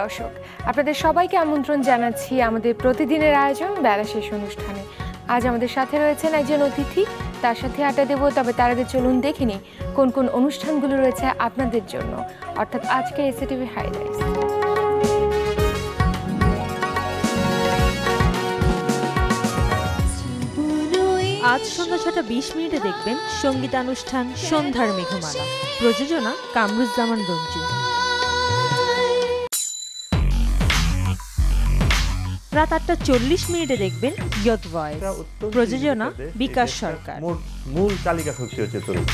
দর্শক আপনাদের সবাইকে আমন্ত্রণ জানাচ্ছি আমাদের প্রতিদিনের আয়োজন বেলা শেষ অনুষ্ঠানে আজ আমাদের সাথে রয়েছেন একজন অতিথি তার সাথে আড্ডা দেব তবে তার আগে চলুন দেখিনি কোন কোন অনুষ্ঠানগুলো রয়েছে আপনাদের জন্য অর্থাৎ আজকে এসিটিভি হাইলাইটস আজ সন্ধ্যা ছটা বিশ মিনিটে দেখবেন সঙ্গীতানুষ্ঠান সন্ধ্যার মেঘমালা প্রযোজনা কামরুজ্জামান রঞ্জু রাত আটটা চল্লিশ মিনিটে দেখবেন ইয়ত ভয়েস প্রযোজনা বিকাশ সরকার মূল তালিকা খুশি হচ্ছে তরুণ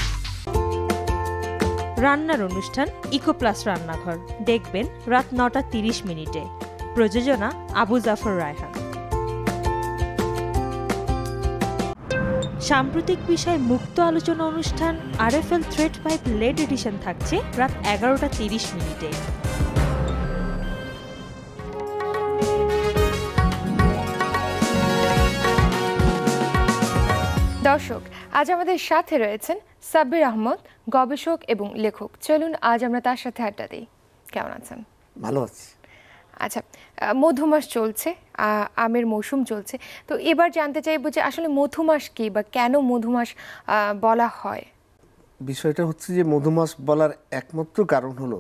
রান্নার অনুষ্ঠান ইকো প্লাস রান্নাঘর দেখবেন রাত নটা তিরিশ মিনিটে প্রযোজনা আবু জাফর রায়হান সাম্প্রতিক বিষয়ে মুক্ত আলোচনা অনুষ্ঠান আর F L thread pipe lead edition থাকছে রাত এগারোটা তিরিশ মিনিটে দর্শক আজ আমাদের সাথে রয়েছেন সাব্বির আহমদ গবেষক এবং লেখক চলুন আজ আমরা তার সাথে আড্ডা দিই কেমন আছেন ভালো আছি আচ্ছা মধুমাস চলছে আমের মৌসুম চলছে তো এবার জানতে চাইব যে আসলে মধুমাস কি বা কেন মধুমাস বলা হয় বিষয়টা হচ্ছে যে মধুমাস বলার একমাত্র কারণ হলো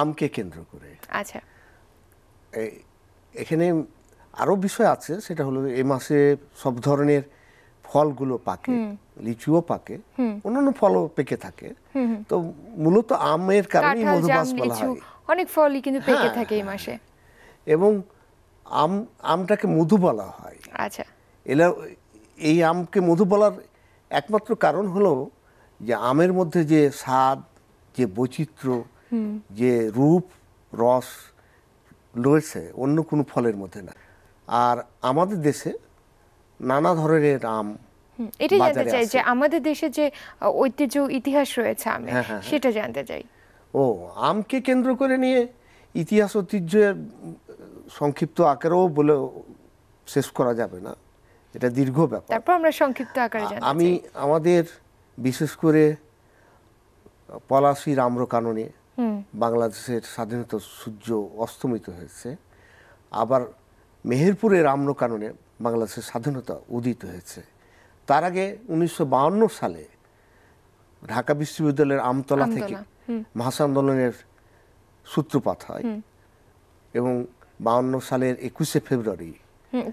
আমকে কেন্দ্র করে আচ্ছা এখানে আরও বিষয় আছে সেটা হলো এ মাসে সব ধরনের ফলগুলো পাকে লিচুও পাকে অন্যান্য ফলও পেকে থাকে তো মূলত আমের কারণে মধুবাস বলা হয় অনেক ফলই কিন্তু পেকে হ্যাঁ, থাকে এই হ্যাঁ। মাসে এবং আম আমটাকে মধু বলা হয় আচ্ছা এলা এই আমকে মধু বলার একমাত্র কারণ হলো যে আমের মধ্যে যে স্বাদ যে বৈচিত্র্য যে রূপ রস রয়েছে অন্য কোনো ফলের মধ্যে না আর আমাদের দেশে নানা ধরনের আম এটা জানতে চাই যে আমাদের দেশে যে ঐতিহ্য ইতিহাস রয়েছে আমি হ্যাঁ, হ্যাঁ, হ্যাঁ। সেটা জানতে চাই ও আমকে কেন্দ্র করে নিয়ে ইতিহাস ঐতিহ্যের সংক্ষিপ্ত আকারেও বলে শেষ করা যাবে না এটা দীর্ঘ ব্যাপার তারপর আমরা সংক্ষিপ্ত আকারে আমি আমাদের বিশেষ করে পলাশি রাম্রকাননে বাংলাদেশের স্বাধীনতা সূর্য অস্তমিত হয়েছে আবার মেহেরপুরের রাম্রকাননে বাংলাদেশের স্বাধীনতা উদিত হয়েছে তার আগে উনিশশো সালে ঢাকা বিশ্ববিদ্যালয়ের আমতলা থেকে ভাষা আন্দোলনের সূত্রপাত হয় এবং বাউন্ন সালের একুশে ফেব্রুয়ারি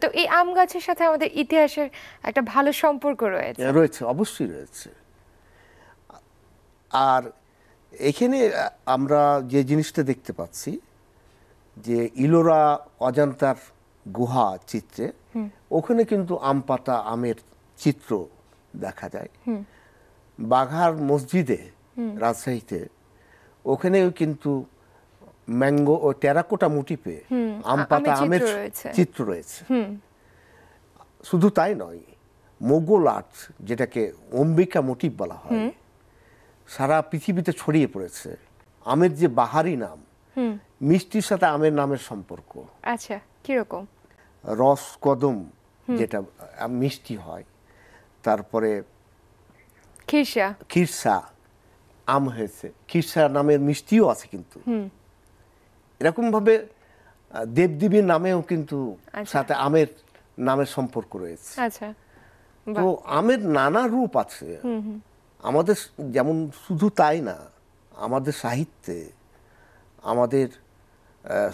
তো এই আম গাছের সাথে আমাদের ইতিহাসের একটা ভালো সম্পর্ক রয়েছে রয়েছে অবশ্যই রয়েছে আর এখানে আমরা যে জিনিসটা দেখতে পাচ্ছি যে ইলোরা অজান্তার গুহা চিত্রে ওখানে কিন্তু আম পাতা আমের চিত্র দেখা যায় বাঘার মসজিদে রাজশাহীতে ওখানেও কিন্তু ম্যাঙ্গো ও টেরাকোটা মুটিপে আম পাতা আমের চিত্র রয়েছে শুধু তাই নয় মোগল আর্ট যেটাকে অম্বিকা মোটিপ বলা হয় সারা পৃথিবীতে ছড়িয়ে পড়েছে আমের যে বাহারি নাম মিষ্টির সাথে আমের নামের সম্পর্ক আচ্ছা কিরকম রস কদম যেটা মিষ্টি হয় তারপরে খিরসা খিরসা আম হয়েছে খিরসা নামের মিষ্টিও আছে কিন্তু এরকমভাবে দেবদেবীর নামেও কিন্তু আচ্ছা। সাথে আমের নামের সম্পর্ক রয়েছে আচ্ছা তো আমের নানা রূপ আছে আমাদের যেমন শুধু তাই না আমাদের সাহিত্যে আমাদের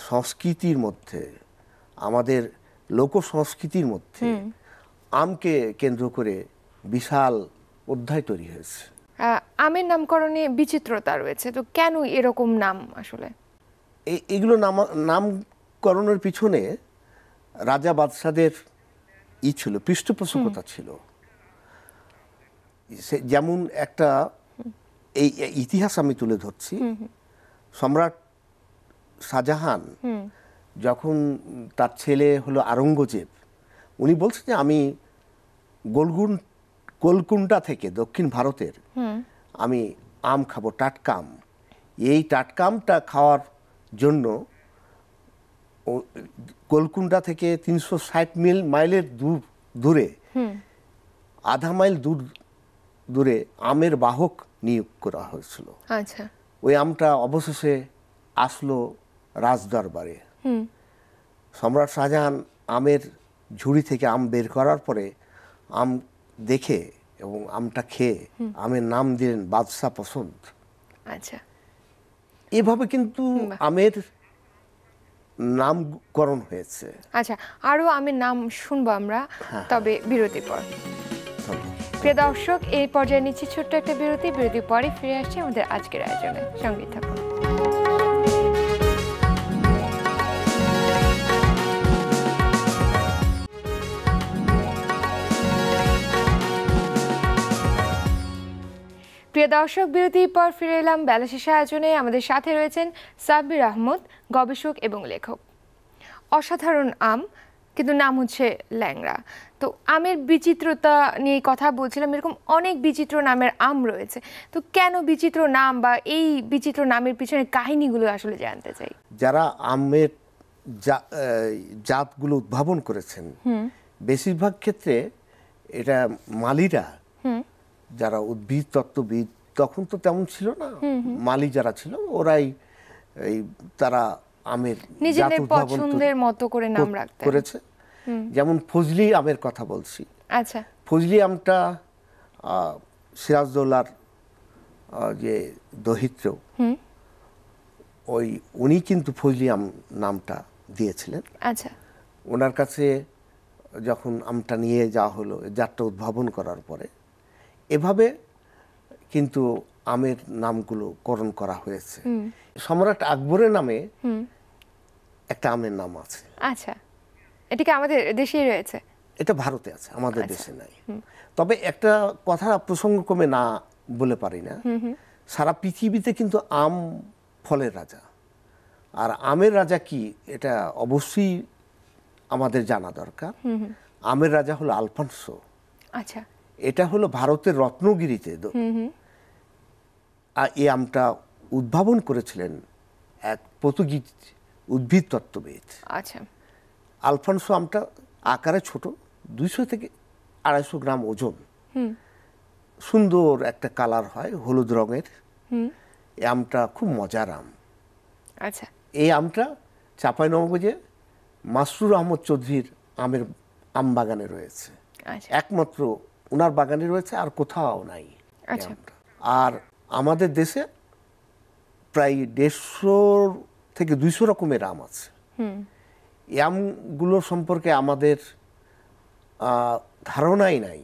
সংস্কৃতির মধ্যে আমাদের লোক সংস্কৃতির মধ্যে আমকে কেন্দ্র করে বিশাল অধ্যায় তৈরি হয়েছে আমের নামকরণে বিচিত্রতা রয়েছে তো কেন এরকম নাম আসলে এগুলো নাম নামকরণের পিছনে রাজা বাদশাদের ই ছিল পৃষ্ঠপোষকতা ছিল যেমন একটা এই ইতিহাস আমি তুলে ধরছি সম্রাট শাহজাহান যখন তার ছেলে হলো আরঙ্গজেব উনি বলছেন যে আমি গোলগুন গোলকুন্ডা থেকে দক্ষিণ ভারতের আমি আম খাবো টাটকাম এই টাটকামটা খাওয়ার জন্য গোলকুন্ডা থেকে তিনশো ষাট মিল মাইলের দূর দূরে আধা মাইল দূর দূরে আমের বাহক নিয়োগ করা হয়েছিল আচ্ছা ওই আমটা অবশেষে আসলো রাজদরবারে সম্রাট শাহজাহান আমের ঝুড়ি থেকে আম বের করার পরে আম দেখে এবং আমটা খেয়ে আমের নাম দিলেন বাদশাহ পছন্দ আচ্ছা এভাবে কিন্তু আমের নামকরণ হয়েছে আচ্ছা আরও আমের নাম শুনবো আমরা হ্যাঁ, হ্যাঁ। তবে বিরতির পর প্রিয় দর্শক এই পর্যায়ে নিচ্ছি ছোট্ট একটা বিরতি বিরতির পরে ফিরে আসছি আমাদের আজকের আয়োজনে সঙ্গীত থাকুন প্রিয় দর্শক বিরতির পর ফিরে এলাম বেলা আয়োজনে আমাদের সাথে রয়েছেন সাব্বির আহমদ গবেষক এবং লেখক অসাধারণ আম কিন্তু নাম হচ্ছে ল্যাংড়া তো আমের বিচিত্রতা নিয়ে কথা বলছিলাম এরকম অনেক বিচিত্র নামের আম রয়েছে তো কেন বিচিত্র নাম বা এই বিচিত্র নামের পিছনে কাহিনীগুলো আসলে জানতে চাই যারা আমের জাতগুলো উদ্ভাবন করেছেন বেশিরভাগ ক্ষেত্রে এটা মালিরা যারা উদ্ভিদ তত্ত্ববিদ তখন তো তেমন ছিল না মালি যারা ছিল ওরাই এই তারা আমের নিজেদের পছন্দের মতো করে নাম করেছে যেমন ফজলি আমের কথা বলছি আচ্ছা ফজলি আমটা সিরাজদৌলার যে দহিত্র ওই উনি কিন্তু ফজলি আম নামটা দিয়েছিলেন আচ্ছা ওনার কাছে যখন আমটা নিয়ে যাওয়া হলো যাত্রা উদ্ভাবন করার পরে এভাবে কিন্তু আমের নামগুলো করণ করা হয়েছে সম্রাট আকবরের নামে একটা আমের নাম আছে আচ্ছা এটা কি আমাদের দেশেই রয়েছে এটা ভারতে আছে আমাদের আচ্ছা। দেশে নাই তবে একটা কথা প্রসঙ্গ কমে না বলে পারি না সারা পৃথিবীতে কিন্তু আম ফলের রাজা আর আমের রাজা কি এটা অবশ্যই আমাদের জানা দরকার আমের রাজা হলো আলফানসো আচ্ছা এটা হলো ভারতের রত্নগিরিতে এই আমটা উদ্ভাবন করেছিলেন এক পর্তুগিজ উদ্ভিদ তত্ত্ববিদ আচ্ছা আলফানসো আমটা আকারে ছোট দুইশো থেকে আড়াইশো গ্রাম ওজন সুন্দর একটা কালার হয় হলুদ রঙের এই আমটা খুব মজার আম আচ্ছা এই আমটা নবগজে মাসরুর আহমদ চৌধুরীর আমের আম বাগানে রয়েছে আচ্ছা। একমাত্র ওনার বাগানে রয়েছে আর কোথাও নাই আচ্ছা। আর আমাদের দেশে প্রায় দেড়শোর থেকে দুইশো রকমের আম আছে আমগুলো সম্পর্কে আমাদের ধারণাই নাই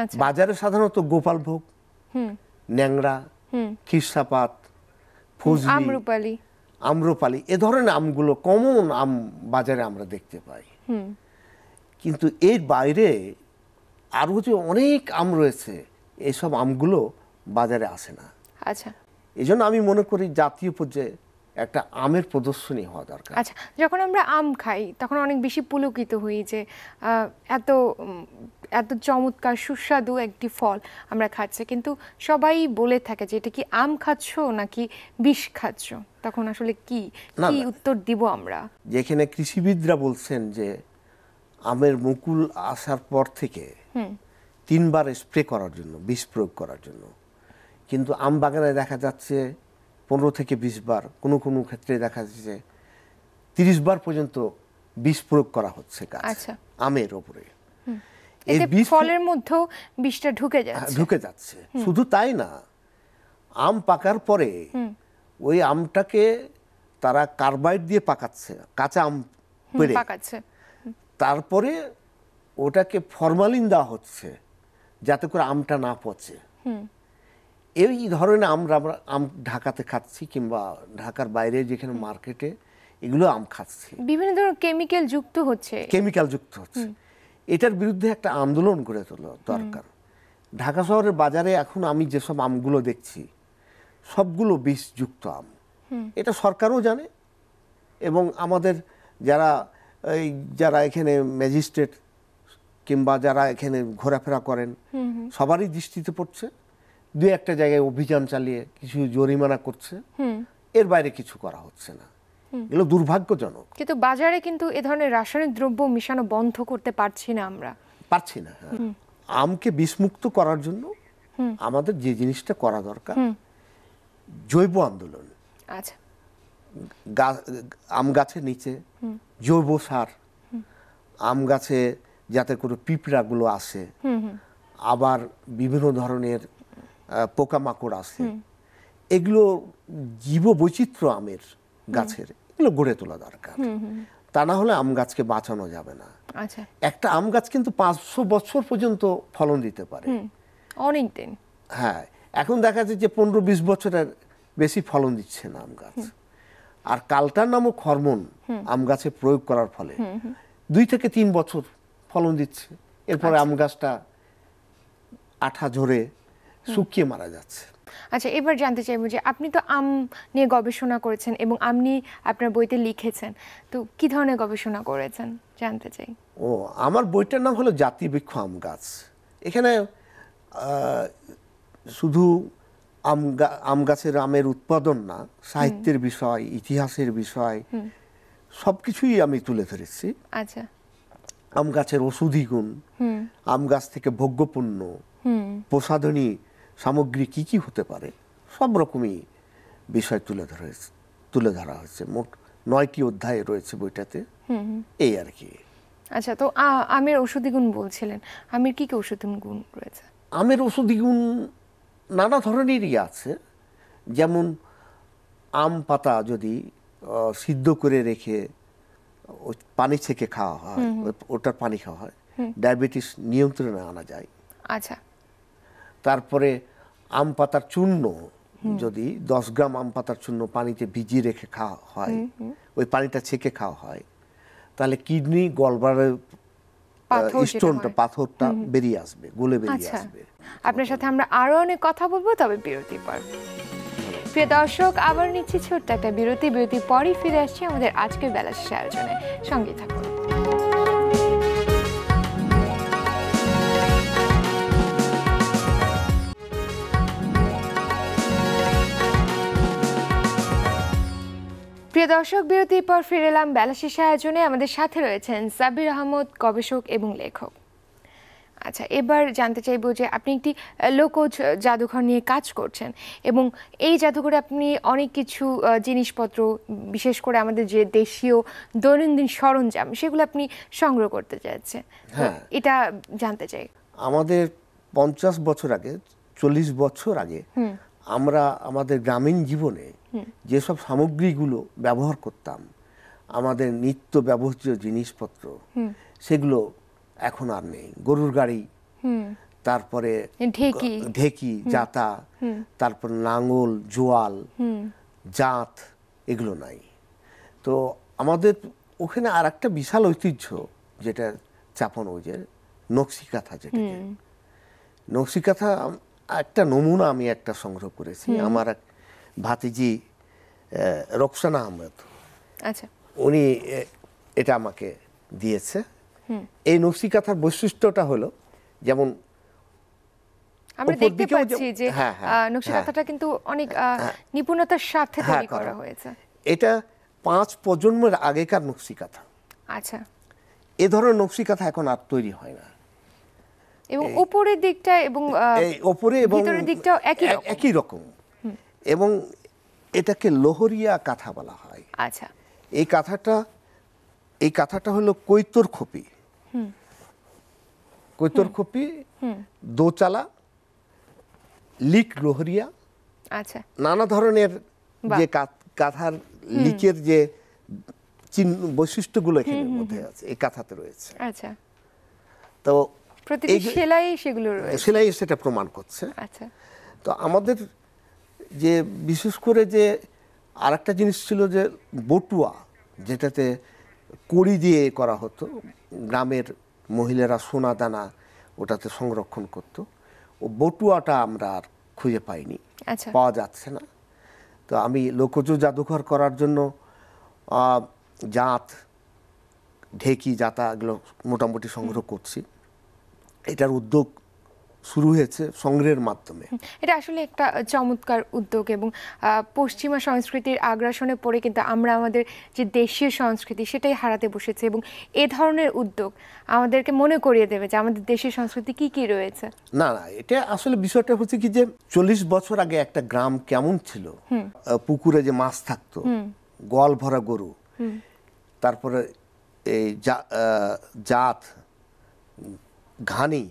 আচ্ছা। বাজারে সাধারণত গোপালভোগ ন্যাংরা খিসাপাত ফজলি আম্রপালি এ ধরনের আমগুলো কমন আম বাজারে আমরা দেখতে পাই কিন্তু এর বাইরে আরও যে অনেক আম রয়েছে এইসব আমগুলো বাজারে আসে না আচ্ছা এই জন্য আমি মনে করি জাতীয় পর্যায়ে একটা আমের প্রদর্শনী হওয়া দরকার আচ্ছা যখন আমরা আম খাই তখন অনেক বেশি পুলকিত হই যে এত এত চমৎকার সুস্বাদু একটি ফল আমরা খাচ্ছি কিন্তু সবাই বলে থাকে যে এটা কি আম খাচ্ছ নাকি বিষ খাচ্ছ তখন আসলে কি কি উত্তর দিব আমরা যেখানে কৃষিবিদরা বলছেন যে আমের মুকুল আসার পর থেকে তিনবার স্প্রে করার জন্য বিষ প্রয়োগ করার জন্য কিন্তু আম বাগানে দেখা যাচ্ছে পনেরো থেকে বিশ বার কোনো কোনো ক্ষেত্রে দেখা যাচ্ছে তিরিশ বার পর্যন্ত বিষ প্রয়োগ করা হচ্ছে গাছ আচ্ছা। আমের ওপরে এই বিষ ফলের মধ্যেও বিষটা ঢুকে হ্যাঁ, যাচ্ছে ঢুকে যাচ্ছে শুধু তাই না আম পাকার পরে ওই আমটাকে তারা কার্বাইড দিয়ে পাকাচ্ছে কাঁচা আম পেড়ে পাকাচ্ছে তারপরে ওটাকে ফরমালিন দেওয়া হচ্ছে যাতে করে আমটা না পচে এই ধরনের আমরা আমরা আম ঢাকাতে খাচ্ছি কিংবা ঢাকার বাইরে যেখানে মার্কেটে এগুলো আম খাচ্ছি বিভিন্ন ধরনের কেমিক্যাল যুক্ত হচ্ছে কেমিক্যাল যুক্ত হচ্ছে এটার বিরুদ্ধে একটা আন্দোলন গড়ে তোলা দরকার ঢাকা শহরের বাজারে এখন আমি যেসব আমগুলো দেখছি সবগুলো বিষযুক্ত আম এটা সরকারও জানে এবং আমাদের যারা এই যারা এখানে ম্যাজিস্ট্রেট কিংবা যারা এখানে ঘোরাফেরা করেন সবারই দৃষ্টিতে পড়ছে দু একটা জায়গায় অভিযান চালিয়ে কিছু জরিমানা করছে এর বাইরে কিছু করা হচ্ছে না এগুলো দুর্ভাগ্যজনক কিন্তু বাজারে কিন্তু এ ধরনের রাসায়নিক দ্রব্য মিশানো বন্ধ করতে পারছি না আমরা পারছি না হ্যাঁ। আমকে বিষমুক্ত করার জন্য আমাদের যে জিনিসটা করা দরকার জৈব আন্দোলন আচ্ছা আম গাছের নিচে জৈব সার আম গাছে যাতে কোনো পিঁপড়াগুলো আসে আবার বিভিন্ন ধরনের পোকামাকড় আসে এগুলো জীব বৈচিত্র আমের গাছের এগুলো গড়ে তোলা দরকার তা না হলে আম গাছকে বাঁচানো যাবে না আচ্ছা। একটা আম গাছ কিন্তু পাঁচশো বছর পর্যন্ত ফলন দিতে পারে অনেক দিন হ্যাঁ এখন দেখা যাচ্ছে যে পনেরো বিশ বছরের বেশি ফলন দিচ্ছে না আম গাছ আর কালটার নামক হরমোন আম গাছে প্রয়োগ করার ফলে দুই থেকে তিন বছর ফলন দিচ্ছে এরপরে আচ্ছা। আম গাছটা আঠা ঝরে শুকিয়ে মারা যাচ্ছে আচ্ছা এবার জানতে চাইবো যে আপনি তো আম নিয়ে গবেষণা করেছেন এবং আমনি আপনার বইতে লিখেছেন তো কি ধরনের গবেষণা করেছেন জানতে চাই ও আমার বইটার নাম হলো জাতিবৃক্ষ আম গাছ এখানে শুধু আম আম গাছের আমের উৎপাদন না সাহিত্যের বিষয় ইতিহাসের বিষয় সব কিছুই আমি তুলে ধরেছি আচ্ছা আম গাছের ওষুধি গুণ আম গাছ থেকে ভোগ্যপূর্ণ প্রসাধনী সামগ্রী কি কি হতে পারে সব রকমই বিষয় তুলে ধরা তুলে ধরা হয়েছে মোট নয়টি অধ্যায় রয়েছে বইটাতে এই আর কি আচ্ছা তো আমের ঔষধি গুণ বলছিলেন আমের কি কি ঔষধি গুণ রয়েছে আমের ওষুধি গুণ নানা ধরনেরই আছে যেমন আম পাতা যদি সিদ্ধ করে রেখে পানি থেকে খাওয়া হয় ওটার পানি খাওয়া হয় ডায়াবেটিস নিয়ন্ত্রণে আনা যায় আচ্ছা তারপরে আম পাতার চূর্ণ যদি দশ গ্রাম আম পাতার চূর্ণ পানিতে ভিজিয়ে রেখে খাওয়া হয় ওই পানিটা ছেঁকে খাওয়া হয় তাহলে কিডনি গলবারের স্টোনটা পাথরটা বেরিয়ে আসবে গলে বেরিয়ে আচ্ছা। আসবে আপনার সাথে আমরা আরো অনেক কথা বলবো তবে বিরতি পর প্রিয় দর্শক আবার নিচ্ছি ছোট্ট একটা বিরতি বিরতি পরই ফিরে আসছি আমাদের আজকের বেলা শেষে আয়োজনে সঙ্গে থাকুন প্রিয় দর্শক বিরতির পর ফিরে এলাম বেলা শেষ আয়োজনে আমাদের সাথে রয়েছেন সাবির আহমদ গবেষক এবং লেখক আচ্ছা এবার জানতে চাইব যে আপনি একটি লোক জাদুঘর নিয়ে কাজ করছেন এবং এই জাদুঘরে আপনি অনেক কিছু জিনিসপত্র বিশেষ করে আমাদের যে দেশীয় দৈনন্দিন সরঞ্জাম সেগুলো আপনি সংগ্রহ করতে চাইছেন হ্যাঁ। এটা জানতে চাই আমাদের পঞ্চাশ বছর আগে চল্লিশ বছর আগে আমরা আমাদের গ্রামীণ জীবনে যেসব সামগ্রীগুলো ব্যবহার করতাম আমাদের নিত্য ব্যবহৃত জিনিসপত্র সেগুলো এখন আর নেই গরুর গাড়ি তারপরে ঢেকি জাতা তারপর নাঙল জোয়াল জাত এগুলো নাই তো আমাদের ওখানে আর একটা বিশাল ঐতিহ্য যেটা চাপানো যে নকশিকাথা যেটা নকশিকাথা একটা নমুনা আমি একটা সংগ্রহ করেছি আমার এক ভাতিজি রকসানা আহমেদ আচ্ছা উনি এটা আমাকে দিয়েছে এই নসিকাথার বৈশিষ্ট্যটা হলো যেমন আমরা দেখতে পাচ্ছি যে হ্যাঁ, হ্যাঁ। নকশিকাথাটা হ্যাঁ। কিন্তু অনেক নিপুণতার সাথে তৈরি করা হয়েছে এটা পাঁচ প্রজন্মের আগেকার নকশিকাথা আচ্ছা এ ধরনের নকশিকাথা এখন আর তৈরি হয় না এবং উপরের দিকটা এবং উপরে এবং ভিতরের দিকটাও একই রকম একই রকম এবং এটাকে লোহরিয়া কাঁথা বলা হয় আচ্ছা এই কাঁথাটা এই কাঁথাটা হলো কৈতর খপি কৈতর খপি দোচালা লিক লোহরিয়া আচ্ছা নানা ধরনের যে কাঁথার লিকের যে চিহ্ন বৈশিষ্ট্যগুলো এখানে মধ্যে আছে এই কাঁথাতে রয়েছে আচ্ছা তো প্রতিটি সেলাই সেগুলো রয়েছে সেটা প্রমাণ করছে আচ্ছা তো আমাদের যে বিশেষ করে যে আর একটা জিনিস ছিল যে বটুয়া যেটাতে কড়ি দিয়ে করা হতো গ্রামের মহিলারা সোনা দানা ওটাতে সংরক্ষণ করত ও বটুয়াটা আমরা আর খুঁজে পাইনি আচ্ছা। পাওয়া যাচ্ছে না তো আমি লোকজ জাদুঘর করার জন্য জাত ঢেকি জাতা এগুলো মোটামুটি সংগ্রহ করছি এটার উদ্যোগ শুরু হয়েছে সংগ্রহের মাধ্যমে এটা আসলে একটা চমৎকার উদ্যোগ এবং পশ্চিমা সংস্কৃতির আগ্রাসনে পড়ে কিন্তু আমরা আমাদের যে দেশীয় সংস্কৃতি সেটাই হারাতে বসেছে এবং এ ধরনের উদ্যোগ আমাদেরকে মনে করিয়ে দেবে যে আমাদের দেশের সংস্কৃতি কি কি রয়েছে না না এটা আসলে বিষয়টা হচ্ছে কি যে চল্লিশ বছর আগে একটা গ্রাম কেমন ছিল পুকুরে যে মাছ থাকতো গল ভরা গরু তারপরে এই জাত ঘানি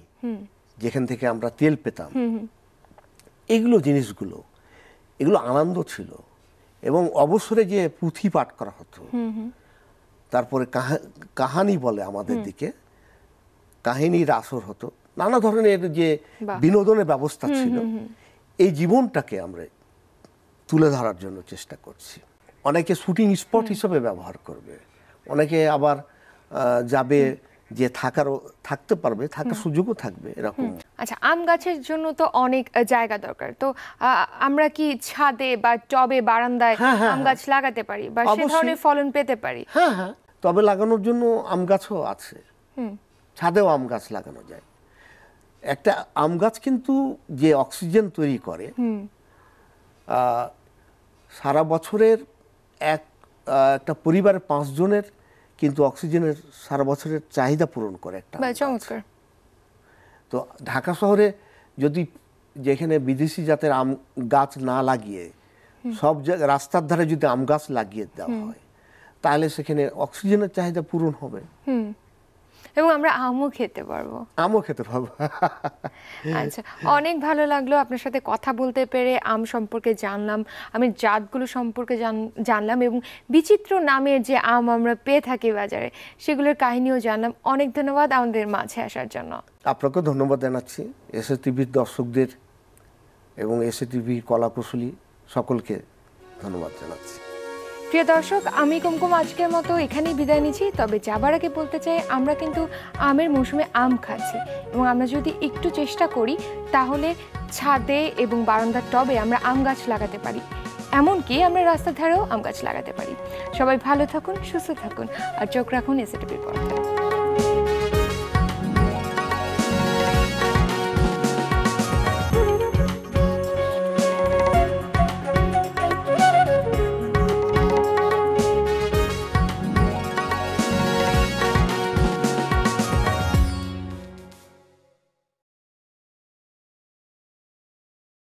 যেখান থেকে আমরা তেল পেতাম এগুলো জিনিসগুলো এগুলো আনন্দ ছিল এবং অবসরে যে পুঁথি পাঠ করা হতো তারপরে কাহানি বলে আমাদের দিকে কাহিনীর আসর হতো নানা ধরনের যে বিনোদনের ব্যবস্থা ছিল এই জীবনটাকে আমরা তুলে ধরার জন্য চেষ্টা করছি অনেকে শুটিং স্পট হিসেবে ব্যবহার করবে অনেকে আবার যাবে যে থাকারও থাকতে পারবে থাকার সুযোগও থাকবে এরকম আচ্ছা আম গাছের জন্য তো অনেক জায়গা দরকার তো আমরা কি ছাদে বা টবে বারান্দায় হ্যাঁ, হ্যাঁ, আম হ্যাঁ। গাছ লাগাতে পারি বা সে ধরনের ফলন পেতে পারি হ্যাঁ হ্যাঁ তবে লাগানোর জন্য আম গাছও আছে ছাদেও আম গাছ লাগানো যায় একটা আম গাছ কিন্তু যে অক্সিজেন তৈরি করে সারা বছরের এক একটা পরিবারের পাঁচজনের কিন্তু অক্সিজেনের সারা বছরের চাহিদা পূরণ করে একটা তো ঢাকা শহরে যদি যেখানে বিদেশি জাতের আম গাছ না লাগিয়ে সব রাস্তার ধারে যদি আম গাছ লাগিয়ে দেওয়া হয় তাহলে সেখানে অক্সিজেনের চাহিদা পূরণ হবে এবং আমরা আমও খেতে পারবো আমও খেতে পারবো আচ্ছা অনেক ভালো লাগলো আপনার সাথে কথা বলতে পেরে আম সম্পর্কে জানলাম আমি জাতগুলো সম্পর্কে জানলাম এবং বিচিত্র নামে যে আম আমরা পেয়ে থাকি বাজারে সেগুলোর কাহিনীও জানলাম অনেক ধন্যবাদ আমাদের মাঝে আসার জন্য আপনাকেও ধন্যবাদ জানাচ্ছি এসএ টিভির দর্শকদের এবং এসএ টিভি কলাকুশলী সকলকে ধন্যবাদ জানাচ্ছি প্রিয় দর্শক আমি কুমকুম আজকের মতো এখানেই বিদায় নিচ্ছি তবে যাবার আগে বলতে চাই আমরা কিন্তু আমের মৌসুমে আম খাচ্ছি এবং আমরা যদি একটু চেষ্টা করি তাহলে ছাদে এবং বারান্দার টবে আমরা আম গাছ লাগাতে পারি এমনকি আমরা রাস্তার ধারেও আম গাছ লাগাতে পারি সবাই ভালো থাকুন সুস্থ থাকুন আর চোখ রাখুন এসএটিভির পর্দায়